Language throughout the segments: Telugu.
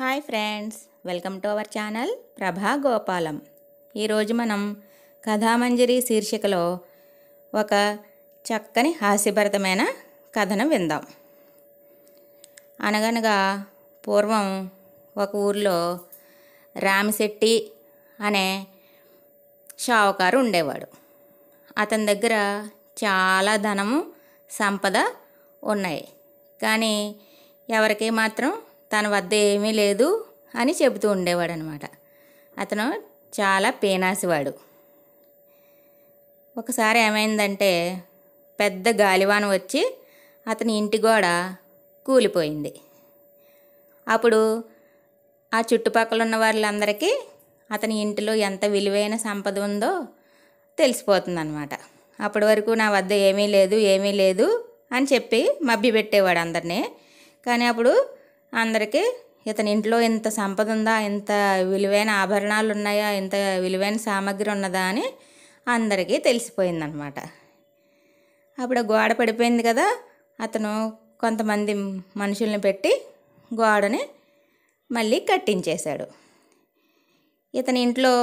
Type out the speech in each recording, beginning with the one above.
hi friends welcome to our channel Prabha Gopalam ఈరోజు మనం కథామంజరి శీర్షికలో ఒక చక్కని హాస్యభరితమైన కథను విందాం అనగనగా పూర్వం ఒక ఊర్లో రామశెట్టి అనే షావుకారు ఉండేవాడు అతని దగ్గర చాలా ధనము సంపద ఉన్నాయి కానీ ఎవరికి మాత్రం తన వద్ద ఏమీ లేదు అని చెబుతూ ఉండేవాడు అనమాట అతను చాలా పేనాసివాడు ఒకసారి ఏమైందంటే పెద్ద గాలివాన వచ్చి అతని ఇంటి గోడ కూలిపోయింది అప్పుడు ఆ చుట్టుపక్కల ఉన్న వాళ్ళందరికీ అతని ఇంటిలో ఎంత విలువైన సంపద ఉందో తెలిసిపోతుందన్నమాట అప్పటి వరకు నా వద్ద ఏమీ లేదు ఏమీ లేదు అని చెప్పి మబ్బి పెట్టేవాడు అందరినీ కానీ అప్పుడు అందరికీ ఇతని ఇంట్లో ఎంత సంపద ఉందా ఎంత విలువైన ఆభరణాలు ఉన్నాయా ఎంత విలువైన సామాగ్రి ఉన్నదా అని అందరికీ తెలిసిపోయిందనమాట అప్పుడు గోడ పడిపోయింది కదా అతను కొంతమంది మనుషుల్ని పెట్టి గోడని మళ్ళీ కట్టించేశాడు ఇతని ఇంట్లో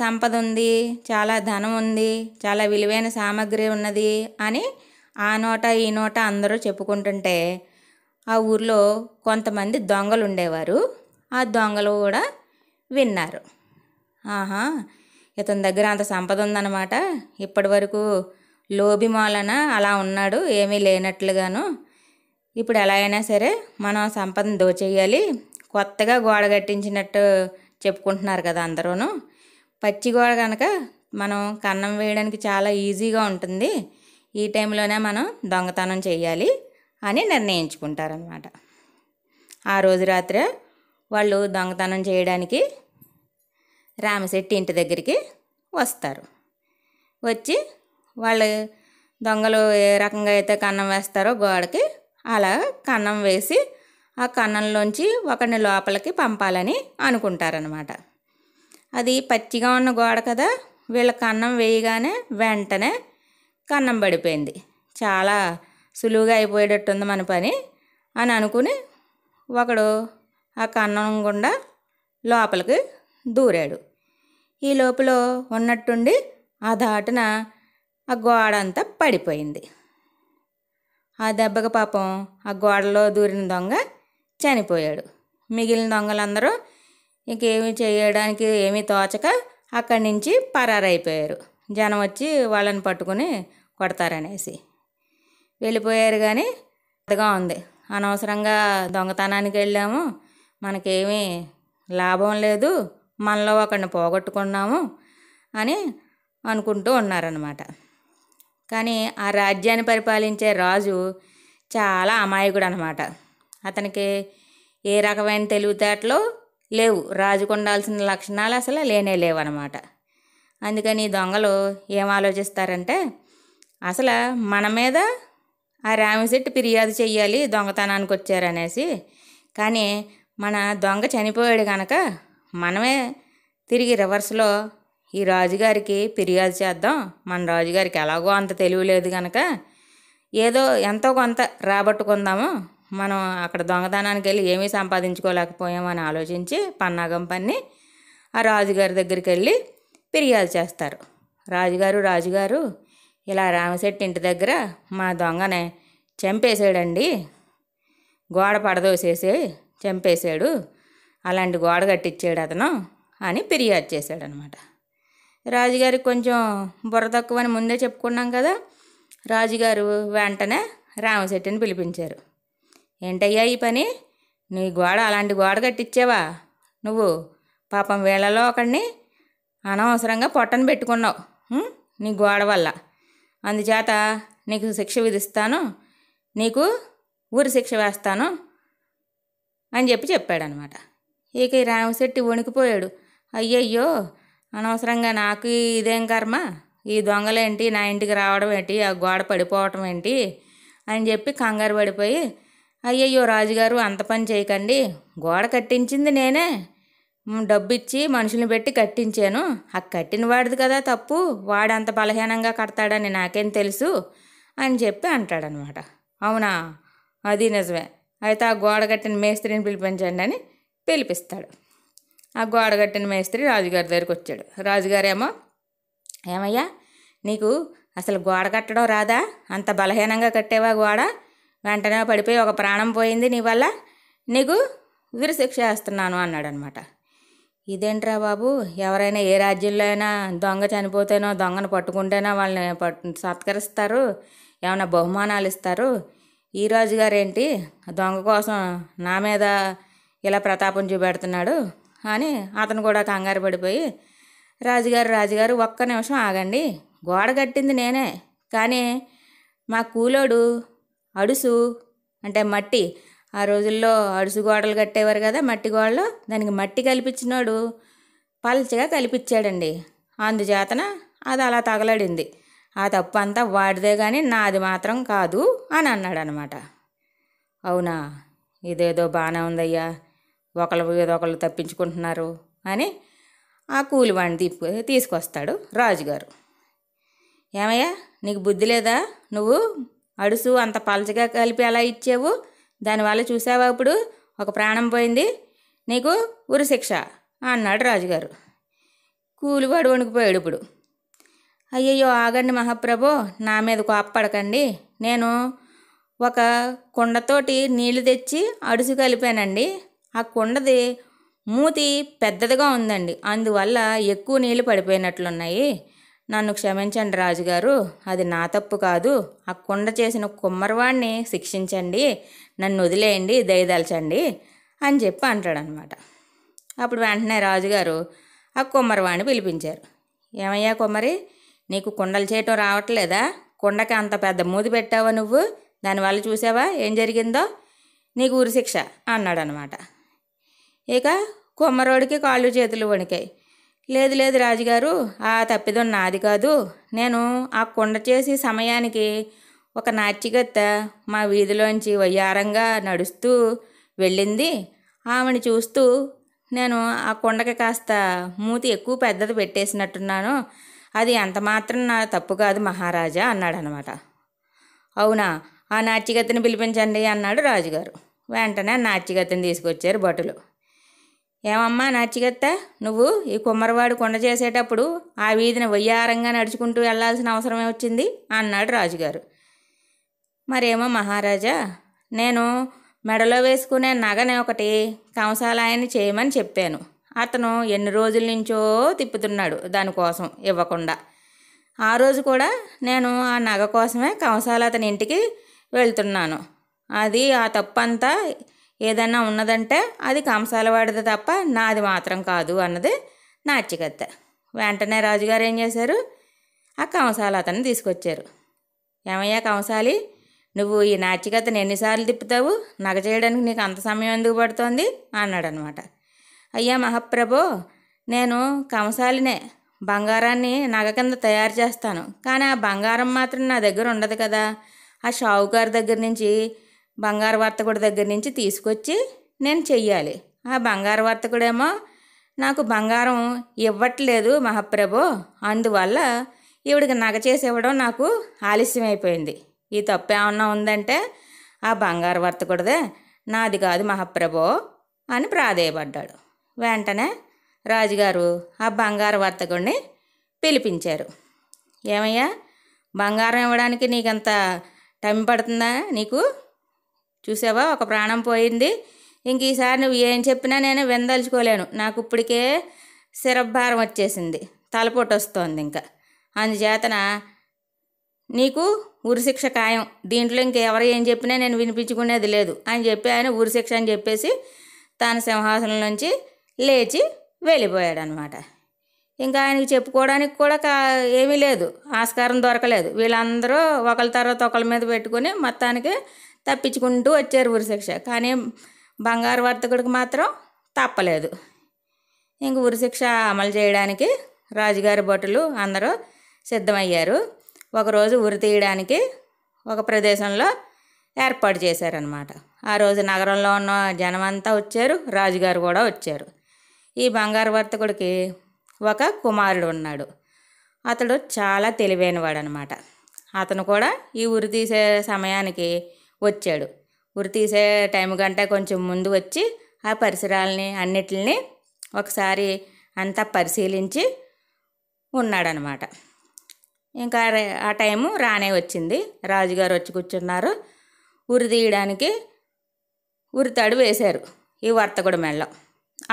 సంపద ఉంది చాలా ధనం ఉంది చాలా విలువైన సామాగ్రి ఉన్నది అని ఆ నోట ఈ నోట అందరూ చెప్పుకుంటుంటే ఆ ఊర్లో కొంతమంది దొంగలు ఉండేవారు ఆ దొంగలు కూడా విన్నారు ఆహా ఇతని దగ్గర అంత సంపద ఉందన్నమాట ఇప్పటి వరకు లోభిమాలన అలా ఉన్నాడు ఏమీ లేనట్లుగాను ఇప్పుడు ఎలా అయినా సరే మనం సంపదను దోచేయాలి కొత్తగా గోడ కట్టించినట్టు చెప్పుకుంటున్నారు కదా అందరూను పచ్చి గోడ కనుక మనం కన్నం వేయడానికి చాలా ఈజీగా ఉంటుంది ఈ టైంలోనే మనం దొంగతనం చేయాలి అని నిర్ణయించుకుంటారనమాట ఆ రోజు రాత్రే వాళ్ళు దొంగతనం చేయడానికి రామశెట్టి ఇంటి దగ్గరికి వస్తారు వచ్చి వాళ్ళు దొంగలు ఏ రకంగా అయితే కన్నం వేస్తారో గోడకి అలా కన్నం వేసి ఆ కన్నంలోంచి ఒకరిని లోపలికి పంపాలని అనుకుంటారనమాట అది పచ్చిగా ఉన్న గోడ కదా వీళ్ళ కన్నం వేయగానే వెంటనే కన్నం పడిపోయింది చాలా సులువుగా అయిపోయేటట్టుంది మన పని అని అనుకుని ఒకడు ఆ కన్నం గుండా లోపలికి దూరాడు ఈ లోపల ఉన్నట్టుండి ఆ దాటిన ఆ గోడ అంతా పడిపోయింది ఆ దెబ్బకి పాపం ఆ గోడలో దూరిన దొంగ చనిపోయాడు మిగిలిన దొంగలందరూ ఇంకేమి చేయడానికి ఏమీ తోచక అక్కడి నుంచి పరారైపోయారు జనం వచ్చి వాళ్ళని పట్టుకుని కొడతారనేసి వెళ్ళిపోయారు కానీ బాధగా ఉంది అనవసరంగా దొంగతనానికి వెళ్ళాము మనకేమీ లాభం లేదు మనలో ఒకరిని పోగొట్టుకున్నాము అని అనుకుంటూ ఉన్నారనమాట కానీ ఆ రాజ్యాన్ని పరిపాలించే రాజు చాలా అమాయకుడు అనమాట అతనికి ఏ రకమైన తెలివితేటలు లేవు రాజుకు ఉండాల్సిన లక్షణాలు అసలు లేనే లేవన్నమాట అందుకని దొంగలు ఏం ఆలోచిస్తారంటే అసలు మన మీద ఆ రామిశెట్టి ఫిర్యాదు చెయ్యాలి దొంగతనానికి వచ్చారనేసి కానీ మన దొంగ చనిపోయాడు కనుక మనమే తిరిగి రివర్స్లో ఈ రాజుగారికి ఫిర్యాదు చేద్దాం మన రాజుగారికి ఎలాగో అంత తెలివి లేదు కనుక ఏదో ఎంతో కొంత రాబట్టుకుందాము మనం అక్కడ దొంగతనానికి వెళ్ళి ఏమీ సంపాదించుకోలేకపోయామని ఆలోచించి పన్నాగం పన్ని ఆ రాజుగారి దగ్గరికి వెళ్ళి ఫిర్యాదు చేస్తారు రాజుగారు రాజుగారు ఇలా రామశెట్టి ఇంటి దగ్గర మా దొంగని చంపేశాడండి గోడ పడదోసేసి చంపేశాడు అలాంటి గోడ కట్టించాడు అతను అని ఫిర్యాదు అనమాట రాజుగారికి కొంచెం బుర్ర తక్కువని ముందే చెప్పుకున్నాం కదా రాజుగారు వెంటనే రామశెట్టిని పిలిపించారు ఏంటయ్యా ఈ పని నీ గోడ అలాంటి గోడ కట్టించావా నువ్వు పాపం వీళ్ళలో ఒకడిని అనవసరంగా పొట్టను పెట్టుకున్నావు నీ గోడ వల్ల అందుచేత నీకు శిక్ష విధిస్తాను నీకు ఊరి శిక్ష వేస్తాను అని చెప్పి చెప్పాడనమాట ఇక రామశెట్టి వణికిపోయాడు అయ్యయ్యో అనవసరంగా నాకు ఇదేం కర్మ ఈ దొంగలేంటి నా ఇంటికి రావడం ఏంటి ఆ గోడ పడిపోవటం ఏంటి అని చెప్పి కంగారు పడిపోయి అయ్యయ్యో రాజుగారు అంత పని చేయకండి గోడ కట్టించింది నేనే డబ్బు ఇచ్చి మనుషుల్ని పెట్టి కట్టించాను ఆ కట్టిన వాడిది కదా తప్పు వాడంత బలహీనంగా కడతాడని నాకేం తెలుసు అని చెప్పి అంటాడనమాట అవునా అది నిజమే అయితే ఆ గోడ కట్టిన మేస్త్రిని పిలిపించండి అని పిలిపిస్తాడు ఆ గోడ కట్టిన మేస్త్రి రాజుగారి దగ్గరికి వచ్చాడు రాజుగారేమో ఏమయ్యా నీకు అసలు గోడ కట్టడం రాదా అంత బలహీనంగా కట్టేవా గోడ వెంటనే పడిపోయి ఒక ప్రాణం పోయింది నీ వల్ల నీకు విరశిక్ష వేస్తున్నాను అన్నాడనమాట ఇదేంట్రా బాబు ఎవరైనా ఏ రాజ్యంలో అయినా దొంగ చనిపోతేనో దొంగను పట్టుకుంటేనో వాళ్ళని సత్కరిస్తారు ఏమైనా బహుమానాలు ఇస్తారు ఈ గారేంటి దొంగ కోసం నా మీద ఇలా ప్రతాపం చూపెడుతున్నాడు అని అతను కూడా కంగారు పడిపోయి రాజుగారు రాజుగారు ఒక్క నిమిషం ఆగండి గోడ కట్టింది నేనే కానీ మా కూలోడు అడుసు అంటే మట్టి ఆ రోజుల్లో అడుసు గోడలు కట్టేవారు కదా మట్టి గోడలు దానికి మట్టి కల్పించినోడు పల్చగా కల్పించాడండి అందుచేతన అది అలా తగలడింది ఆ తప్పు అంతా వాడిదే కానీ నాది మాత్రం కాదు అని అన్నాడు అనమాట అవునా ఇదేదో బాగానే ఉందయ్యా ఒకళ్ళు ఏదో ఒకళ్ళు తప్పించుకుంటున్నారు అని ఆ కూలివాణ్ణి తీ తీసుకొస్తాడు రాజుగారు ఏమయ్యా నీకు బుద్ధి లేదా నువ్వు అడుసు అంత పలచగా కలిపి అలా ఇచ్చావు దానివల్ల చూసావా ఇప్పుడు ఒక ప్రాణం పోయింది నీకు ఉరిశిక్ష అన్నాడు రాజుగారు కూలివాడు వణికిపోయాడు ఇప్పుడు అయ్యయ్యో ఆగండి మహాప్రభు నా మీద కోప్పడకండి నేను ఒక కుండతోటి నీళ్లు తెచ్చి అడుసు కలిపానండి ఆ కుండది మూతి పెద్దదిగా ఉందండి అందువల్ల ఎక్కువ నీళ్లు పడిపోయినట్లున్నాయి నన్ను క్షమించండి రాజుగారు అది నా తప్పు కాదు ఆ కుండ చేసిన కుమ్మరివాణ్ణి శిక్షించండి నన్ను వదిలేయండి దయదలచండి అని చెప్పి అంటాడనమాట అప్పుడు వెంటనే రాజుగారు ఆ కుమ్మరివాణ్ణి పిలిపించారు ఏమయ్యా కుమ్మరి నీకు కుండలు చేయటం రావట్లేదా కుండకి అంత పెద్ద మూది పెట్టావా నువ్వు దానివల్ల చూసావా ఏం జరిగిందో నీకు ఊరి శిక్ష అన్నాడనమాట ఇక కుమ్మరోడికి కాళ్ళు చేతులు వణికాయి లేదు లేదు రాజుగారు ఆ తప్పిదం నాది కాదు నేను ఆ కుండ చేసి సమయానికి ఒక నాట్యగత్త మా వీధిలోంచి వయ్యారంగా నడుస్తూ వెళ్ళింది ఆమెను చూస్తూ నేను ఆ కొండకి కాస్త మూతి ఎక్కువ పెద్దది పెట్టేసినట్టున్నాను అది అంత మాత్రం నా తప్పు కాదు మహారాజా అన్నాడు అనమాట అవునా ఆ నాట్యగతిని పిలిపించండి అన్నాడు రాజుగారు వెంటనే నాట్యగతిని తీసుకొచ్చారు భటులు ఏమమ్మా నాట్యగత్త నువ్వు ఈ కుమ్మరివాడు కొండ చేసేటప్పుడు ఆ వీధిని వయ్యారంగా నడుచుకుంటూ వెళ్లాల్సిన అవసరమే వచ్చింది అన్నాడు రాజుగారు మరేమో మహారాజా నేను మెడలో వేసుకునే నగని ఒకటి కంసాలాయని చేయమని చెప్పాను అతను ఎన్ని రోజుల నుంచో తిప్పుతున్నాడు దానికోసం ఇవ్వకుండా ఆ రోజు కూడా నేను ఆ నగ కోసమే కంసాల అతని ఇంటికి వెళ్తున్నాను అది ఆ తప్పంతా ఏదన్నా ఉన్నదంటే అది కంసాలవాడిది తప్ప నాది మాత్రం కాదు అన్నది నాట్యకత్త వెంటనే రాజుగారు ఏం చేశారు ఆ కంసాల అతన్ని తీసుకొచ్చారు ఏమయ్యా కంసాలి నువ్వు ఈ నాచికతను ఎన్నిసార్లు తిప్పుతావు నగ చేయడానికి నీకు అంత సమయం ఎందుకు పడుతోంది అన్నాడనమాట అయ్యా మహాప్రభో నేను కంసాలినే బంగారాన్ని నగ కింద తయారు చేస్తాను కానీ ఆ బంగారం మాత్రం నా దగ్గర ఉండదు కదా ఆ షావుకారు దగ్గర నుంచి బంగారు వర్తకుడి దగ్గర నుంచి తీసుకొచ్చి నేను చెయ్యాలి ఆ బంగారు వర్తకుడేమో నాకు బంగారం ఇవ్వట్లేదు మహాప్రభు అందువల్ల ఈవిడికి నగ చేసి ఇవ్వడం నాకు ఆలస్యం అయిపోయింది ఈ తప్ప ఏమన్నా ఉందంటే ఆ బంగారు వర్తకుడిదే నాది కాదు మహాప్రభో అని ప్రాధేయపడ్డాడు వెంటనే రాజుగారు ఆ బంగారు వర్తకుడిని పిలిపించారు ఏమయ్యా బంగారం ఇవ్వడానికి నీకంత టైం పడుతుందా నీకు చూసావా ఒక ప్రాణం పోయింది ఇంక ఈసారి నువ్వు ఏం చెప్పినా నేను వెందలుచుకోలేను నాకు ఇప్పటికే శిరభారం వచ్చేసింది తలపోటు వస్తోంది ఇంకా అందుచేతన నీకు ఉరిశిక్ష ఖాయం దీంట్లో ఇంకెవరు ఏం చెప్పినా నేను వినిపించుకునేది లేదు అని చెప్పి ఆయన ఉరిశిక్ష అని చెప్పేసి తన సింహాసనం నుంచి లేచి వెళ్ళిపోయాడు అనమాట ఇంకా ఆయనకి చెప్పుకోవడానికి కూడా ఏమీ లేదు ఆస్కారం దొరకలేదు వీళ్ళందరూ ఒకరి తర్వాత ఒకళ్ళ మీద పెట్టుకుని మొత్తానికి తప్పించుకుంటూ వచ్చారు ఉరిశిక్ష కానీ బంగారు వర్తకుడికి మాత్రం తప్పలేదు ఇంక ఉరిశిక్ష అమలు చేయడానికి రాజుగారి భటులు అందరూ సిద్ధమయ్యారు ఒకరోజు ఉరి తీయడానికి ఒక ప్రదేశంలో ఏర్పాటు చేశారనమాట ఆ రోజు నగరంలో ఉన్న జనమంతా వచ్చారు రాజుగారు కూడా వచ్చారు ఈ బంగారు వర్తకుడికి ఒక కుమారుడు ఉన్నాడు అతడు చాలా తెలివైనవాడు అనమాట అతను కూడా ఈ ఉరి తీసే సమయానికి వచ్చాడు ఉరి తీసే టైం కంటే కొంచెం ముందు వచ్చి ఆ పరిసరాలని అన్నిటిని ఒకసారి అంతా పరిశీలించి ఉన్నాడనమాట ఇంకా ఆ టైము రానే వచ్చింది రాజుగారు వచ్చి కూర్చున్నారు ఉరి తీయడానికి ఉరితాడు వేశారు ఈ వర్తకుడు మెళ్ళ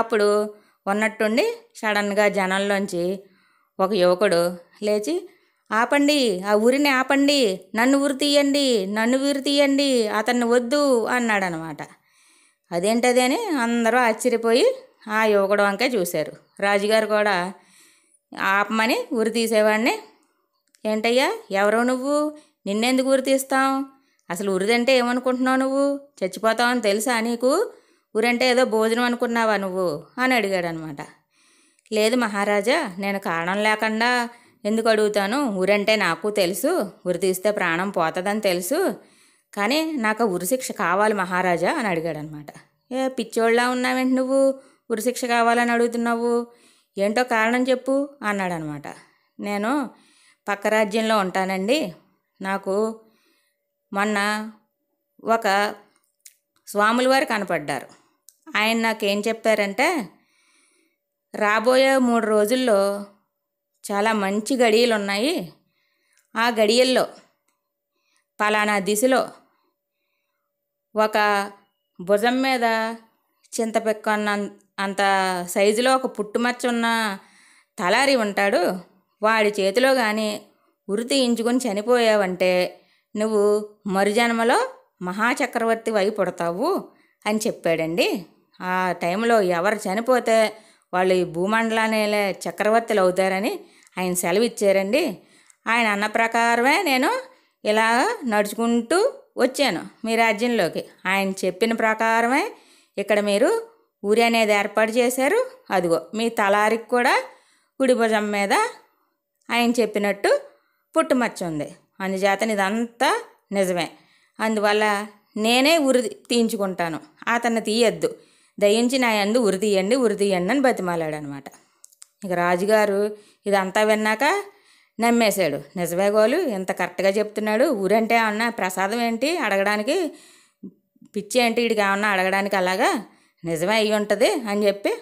అప్పుడు ఉన్నట్టుండి సడన్గా జనంలోంచి ఒక యువకుడు లేచి ఆపండి ఆ ఉరిని ఆపండి నన్ను ఉరి తీయండి నన్ను ఉరి తీయండి అతన్ని వద్దు అన్నాడు అనమాట అదేంటది అని అందరూ ఆశ్చర్యపోయి ఆ యువకుడు వంకే చూశారు రాజుగారు కూడా ఆపమని ఉరి తీసేవాడిని ఏంటయ్యా ఎవరో నువ్వు నిన్నెందుకు ఉరి తీస్తాం అసలు ఉరిదంటే ఏమనుకుంటున్నావు నువ్వు చచ్చిపోతావని తెలుసా నీకు ఊరంటే ఏదో భోజనం అనుకున్నావా నువ్వు అని అడిగాడనమాట లేదు మహారాజా నేను కారణం లేకుండా ఎందుకు అడుగుతాను ఊరంటే నాకు తెలుసు ఉరి తీస్తే ప్రాణం పోతుందని తెలుసు కానీ నాకు ఉరిశిక్ష కావాలి మహారాజా అని అడిగాడనమాట ఏ పిచ్చోళ్ళ ఉన్నావేంటి నువ్వు ఉరిశిక్ష కావాలని అడుగుతున్నావు ఏంటో కారణం చెప్పు అన్నాడనమాట నేను పక్క రాజ్యంలో ఉంటానండి నాకు మొన్న ఒక స్వాముల వారు కనపడ్డారు ఆయన నాకేం చెప్పారంటే రాబోయే మూడు రోజుల్లో చాలా మంచి గడియలు ఉన్నాయి ఆ గడియల్లో పలానా దిశలో ఒక భుజం మీద చింతపెక్కన్న అంత సైజులో ఒక పుట్టుమచ్చ ఉన్న తలారి ఉంటాడు వాడి చేతిలో కానీ ఉరి తీయించుకొని చనిపోయావంటే నువ్వు మరుజన్మలో మహాచక్రవర్తి అయి పుడతావు అని చెప్పాడండి ఆ టైంలో ఎవరు చనిపోతే వాళ్ళు ఈ భూమండలానే చక్రవర్తులు అవుతారని ఆయన సెలవు ఇచ్చారండి ఆయన అన్న ప్రకారమే నేను ఇలా నడుచుకుంటూ వచ్చాను మీ రాజ్యంలోకి ఆయన చెప్పిన ప్రకారమే ఇక్కడ మీరు ఊరి అనేది ఏర్పాటు చేశారు అదిగో మీ తలారికి కూడా కుడి భుజం మీద ఆయన చెప్పినట్టు పుట్టుమచ్చ ఉంది అందుచేత ఇదంతా నిజమే అందువల్ల నేనే ఉరి తీయించుకుంటాను అతన్ని తీయద్దు దయించి నా అందు ఉరి తీయండి ఉరి తీయండి అని అనమాట ఇక రాజుగారు ఇదంతా విన్నాక నమ్మేశాడు నిజమే గోలు ఇంత కరెక్ట్గా చెప్తున్నాడు ఊరంటే ఏమన్నా ప్రసాదం ఏంటి అడగడానికి పిచ్చి ఏంటి వీడికి ఏమన్నా అడగడానికి అలాగా నిజమే అయి ఉంటుంది అని చెప్పి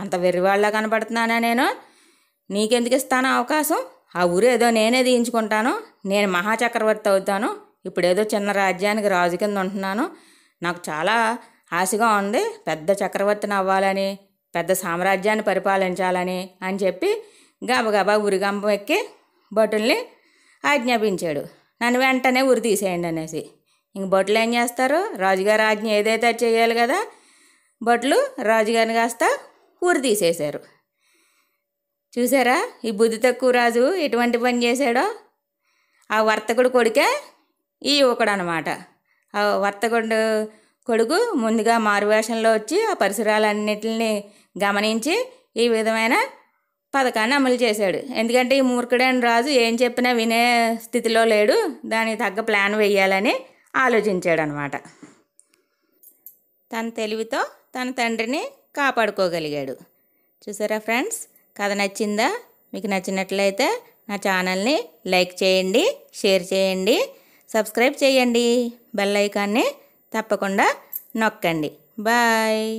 అంత వెర్రివాళ్ళ కనపడుతున్నానా నేను నీకెందుకు ఇస్తాను అవకాశం ఆ ఊరు ఏదో నేనే తీయించుకుంటాను నేను మహాచక్రవర్తి అవుతాను ఇప్పుడు ఏదో చిన్న రాజ్యానికి రాజు కింద ఉంటున్నాను నాకు చాలా ఆశగా ఉంది పెద్ద చక్రవర్తిని అవ్వాలని పెద్ద సామ్రాజ్యాన్ని పరిపాలించాలని అని చెప్పి గబగబా ఉరిగంపం ఎక్కి భటుల్ని ఆజ్ఞాపించాడు నన్ను వెంటనే ఉరి తీసేయండి అనేసి ఇంక భటులు ఏం చేస్తారు రాజుగారి ఆజ్ఞ ఏదైతే చేయాలి కదా భటులు రాజుగారిని కాస్త ఉరి తీసేశారు చూసారా ఈ బుద్ధి తక్కువ రాజు ఎటువంటి పని చేశాడో ఆ వర్తకుడు కొడుకే ఈ యువకుడు అనమాట ఆ వర్తకుడు కొడుకు ముందుగా మారువేషంలో వచ్చి ఆ పరిసరాలన్నింటిని గమనించి ఈ విధమైన పథకాన్ని అమలు చేశాడు ఎందుకంటే ఈ మూర్ఖుడైన రాజు ఏం చెప్పినా వినే స్థితిలో లేడు దానికి తగ్గ ప్లాన్ వేయాలని ఆలోచించాడు అనమాట తన తెలివితో తన తండ్రిని కాపాడుకోగలిగాడు చూసారా ఫ్రెండ్స్ కథ నచ్చిందా మీకు నచ్చినట్లయితే నా ఛానల్ని లైక్ చేయండి షేర్ చేయండి సబ్స్క్రైబ్ చేయండి బెల్ ఐకాన్ని తప్పకుండా నొక్కండి బాయ్